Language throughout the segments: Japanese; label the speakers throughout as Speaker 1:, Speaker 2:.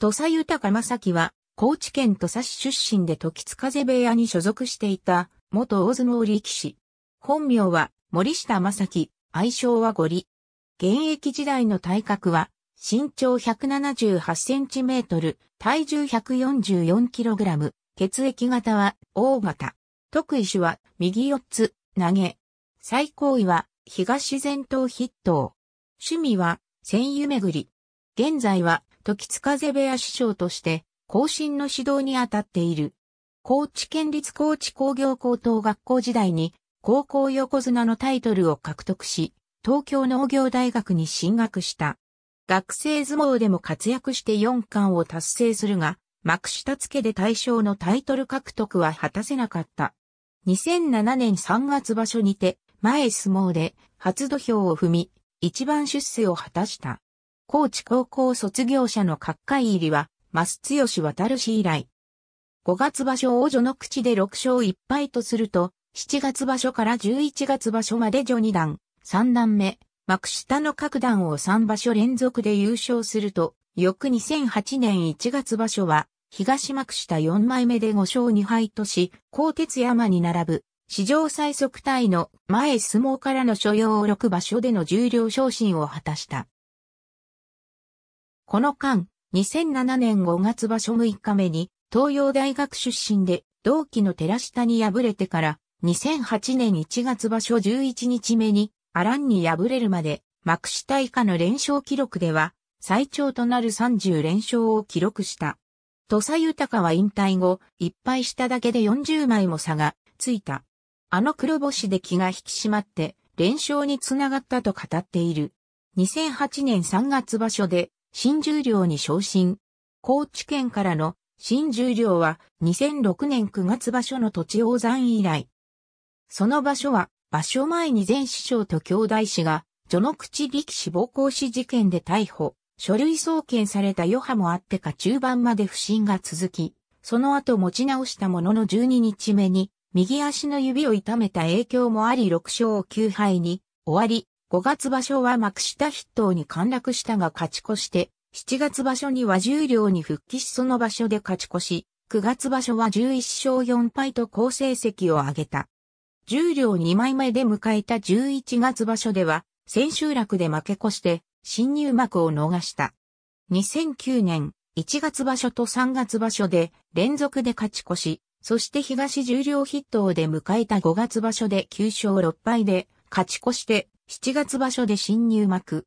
Speaker 1: 土佐豊正樹は、高知県土佐市出身で時津風部屋に所属していた、元大相撲力士。本名は、森下正樹、愛称はゴリ。現役時代の体格は、身長178センチメートル、体重144キログラム、血液型は、O 型。特異種は、右四つ、投げ。最高位は、東前頭筆頭。趣味は、戦友巡り。現在は、時津風部屋師匠として、後進の指導に当たっている。高知県立高知工業高等学校時代に、高校横綱のタイトルを獲得し、東京農業大学に進学した。学生相撲でも活躍して4冠を達成するが、幕下付けで大賞のタイトル獲得は果たせなかった。2007年3月場所にて、前相撲で初土俵を踏み、一番出世を果たした。高知高校卒業者の各界入りは、増強渡氏以来。5月場所王女の口で6勝1敗とすると、7月場所から11月場所まで序2段、3段目、幕下の各段を3場所連続で優勝すると、翌2008年1月場所は、東幕下4枚目で5勝2敗とし、高鉄山に並ぶ、史上最速隊の前相撲からの所要6場所での重量昇進を果たした。この間、2007年5月場所6日目に、東洋大学出身で、同期の寺下に敗れてから、2008年1月場所11日目に、アランに敗れるまで、幕下以下の連勝記録では、最長となる30連勝を記録した。土佐豊は引退後、一敗しただけで40枚も差がついた。あの黒星で気が引き締まって、連勝につながったと語っている。2008年3月場所で新十両に昇進。高知県からの新十両は2006年9月場所の土地王山以来。その場所は場所前に前師匠と兄弟子が、序の口力死暴行死事件で逮捕、書類送検された余波もあってか中盤まで不審が続き、その後持ち直したものの12日目に、右足の指を痛めた影響もあり6勝9敗に終わり、5月場所は幕下筆頭に陥落したが勝ち越して、7月場所には十両に復帰しその場所で勝ち越し、9月場所は11勝4敗と好成績を挙げた。十両2枚目で迎えた11月場所では、千秋楽で負け越して、新入幕を逃した。2009年、1月場所と3月場所で連続で勝ち越し、そして東十両筆頭で迎えた5月場所で9勝6敗で勝ち越して7月場所で新入幕。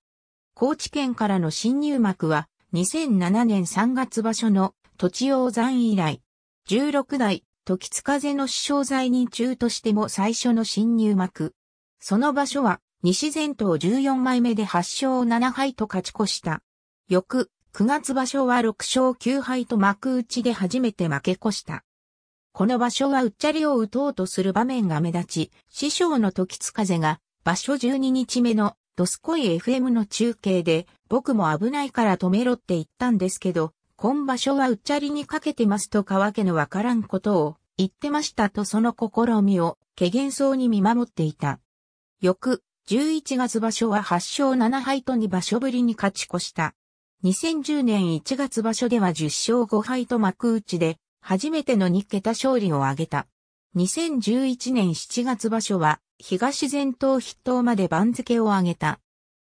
Speaker 1: 高知県からの新入幕は、2007年3月場所の土地王山以来、16代時津風の師匠在任中としても最初の新入幕。その場所は、西前頭14枚目で8勝7敗と勝ち越した。翌、9月場所は6勝9敗と幕内で初めて負け越した。この場所はうっちゃりを打とうとする場面が目立ち、師匠の時津風が場所12日目のドスコイ FM の中継で、僕も危ないから止めろって言ったんですけど、今場所はうっちゃりにかけてますとかわけのわからんことを言ってましたとその試みを、けげんそうに見守っていた。翌、11月場所は8勝7敗と2場所ぶりに勝ち越した。2010年1月場所では10勝5敗と幕内で、初めての2桁勝利を挙げた。2011年7月場所は、東前頭筆頭まで番付を上げた。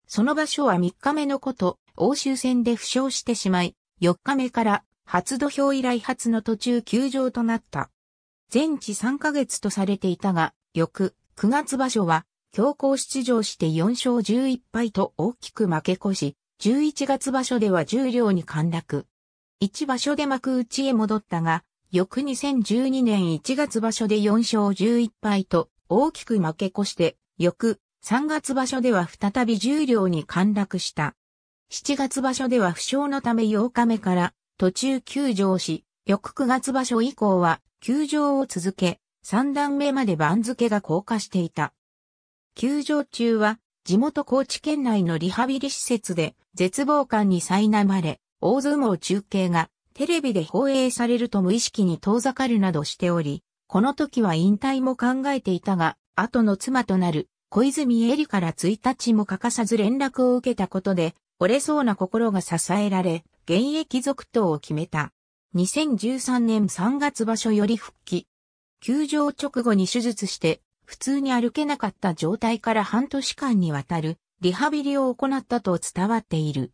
Speaker 1: その場所は3日目のこと、欧州戦で負傷してしまい、4日目から初土俵以来初の途中休場となった。全治3ヶ月とされていたが、翌9月場所は、強行出場して4勝11敗と大きく負け越し、11月場所では十両に陥落。1場所で幕内へ戻ったが、翌2012年1月場所で4勝11敗と大きく負け越して、翌3月場所では再び重量に陥落した。7月場所では負傷のため8日目から途中休場し、翌9月場所以降は休場を続け、3段目まで番付が降下していた。休場中は地元高知県内のリハビリ施設で絶望感に苛まれ、大相撲中継がテレビで放映されると無意識に遠ざかるなどしており、この時は引退も考えていたが、後の妻となる小泉恵里から1日も欠かさず連絡を受けたことで、折れそうな心が支えられ、現役続投を決めた。2013年3月場所より復帰。休場直後に手術して、普通に歩けなかった状態から半年間にわたるリハビリを行ったと伝わっている。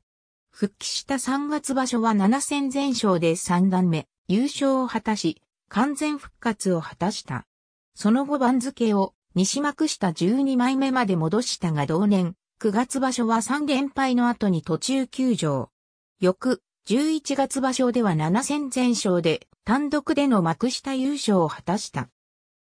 Speaker 1: 復帰した3月場所は7戦全勝で3段目、優勝を果たし、完全復活を果たした。その後番付を西幕下12枚目まで戻したが同年、9月場所は3連敗の後に途中休場。翌、11月場所では7戦全勝で単独での幕下優勝を果たした。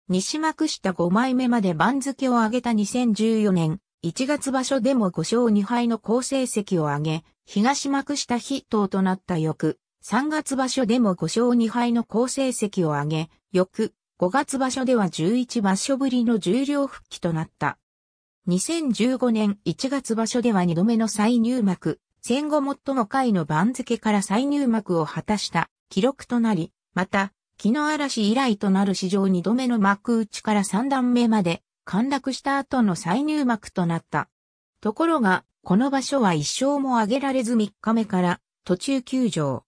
Speaker 1: 西幕下5枚目まで番付を上げた2014年、1月場所でも5勝2敗の好成績を挙げ、東幕下筆頭となった翌、3月場所でも5勝2敗の好成績を挙げ、翌、5月場所では11場所ぶりの重量復帰となった。2015年1月場所では2度目の再入幕、戦後最も回の番付から再入幕を果たした記録となり、また、木の嵐以来となる史上2度目の幕内から3段目まで陥落した後の再入幕となった。ところが、この場所は一生も挙げられず3日目から途中休場。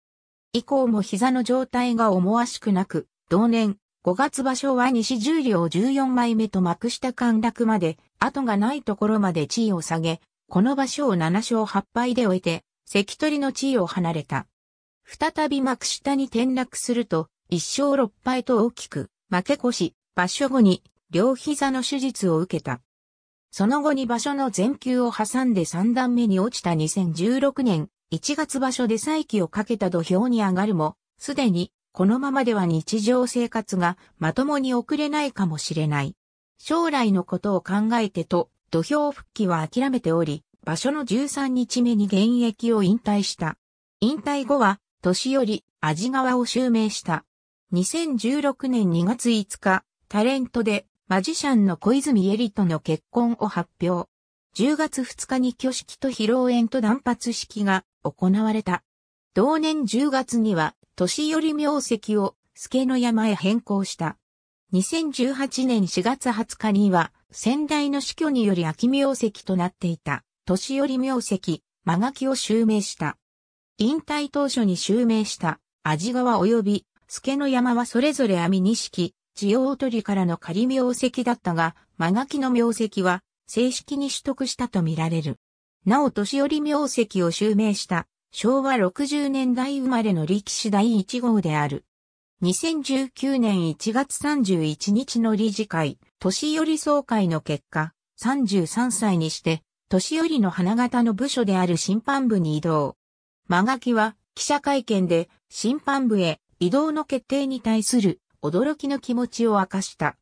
Speaker 1: 以降も膝の状態が思わしくなく、同年5月場所は西十両14枚目と幕下陥落まで、後がないところまで地位を下げ、この場所を7勝8敗で終えて、関取の地位を離れた。再び幕下に転落すると、1勝6敗と大きく、負け越し、場所後に両膝の手術を受けた。その後に場所の全球を挟んで三段目に落ちた2016年1月場所で再起をかけた土俵に上がるも、すでにこのままでは日常生活がまともに送れないかもしれない。将来のことを考えてと土俵復帰は諦めており、場所の13日目に現役を引退した。引退後は、年寄り、味川を襲名した。2016年2月5日、タレントで、マジシャンの小泉エリとの結婚を発表。10月2日に挙式と披露宴と断髪式が行われた。同年10月には、年寄り名跡を、助の山へ変更した。2018年4月20日には、先代の死去により秋名跡となっていた、年寄り名跡、間垣を襲名した。引退当初に襲名した、味川及び、助の山はそれぞれ網錦、地王取りからの仮名跡だったが、間垣の名跡は正式に取得したとみられる。なお年寄り名跡を襲名した昭和60年代生まれの力士第1号である。2019年1月31日の理事会、年寄り総会の結果、33歳にして、年寄りの花形の部署である審判部に移動。間垣は記者会見で審判部へ移動の決定に対する驚きの気持ちを明かした。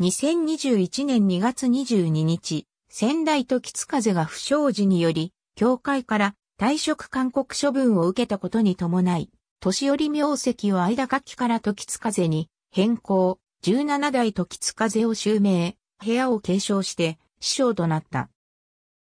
Speaker 1: 2021年2月22日、仙台と吉風が不祥事により、教会から退職勧告処分を受けたことに伴い、年寄り名跡を間書きから時津風に変更、17代時津風を襲名、部屋を継承して師匠となった。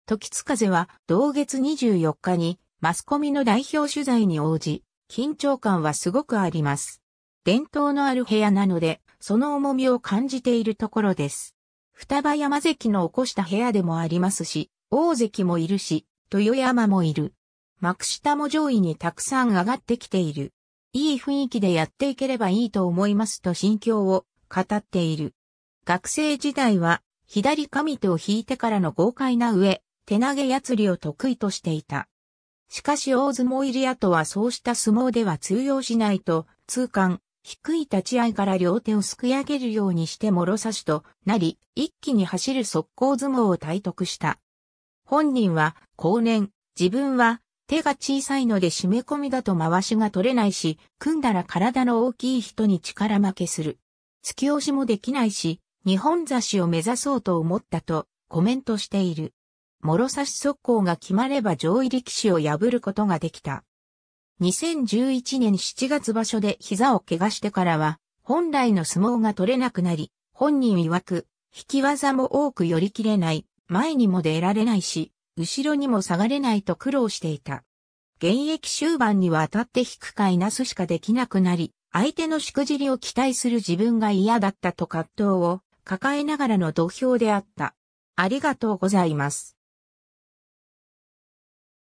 Speaker 1: 時津風は同月24日にマスコミの代表取材に応じ、緊張感はすごくあります。伝統のある部屋なので、その重みを感じているところです。双葉山関の起こした部屋でもありますし、大関もいるし、豊山もいる。幕下も上位にたくさん上がってきている。いい雰囲気でやっていければいいと思いますと心境を語っている。学生時代は左上手を引いてからの豪快な上、手投げやつりを得意としていた。しかし大相撲入り後はそうした相撲では通用しないと痛感、低い立ち合いから両手をすくい上げるようにして諸差しとなり、一気に走る速攻相撲を体得した。本人は、後年、自分は、手が小さいので締め込みだと回しが取れないし、組んだら体の大きい人に力負けする。突き押しもできないし、日本差しを目指そうと思ったと、コメントしている。諸差し速攻が決まれば上位力士を破ることができた。2011年7月場所で膝を怪我してからは、本来の相撲が取れなくなり、本人曰く、引き技も多く寄り切れない、前にも出られないし、後ろにも下がれないと苦労していた。現役終盤には当たって引くかいなすしかできなくなり、相手のしくじりを期待する自分が嫌だったと葛藤を抱えながらの土俵であった。ありがとうございます。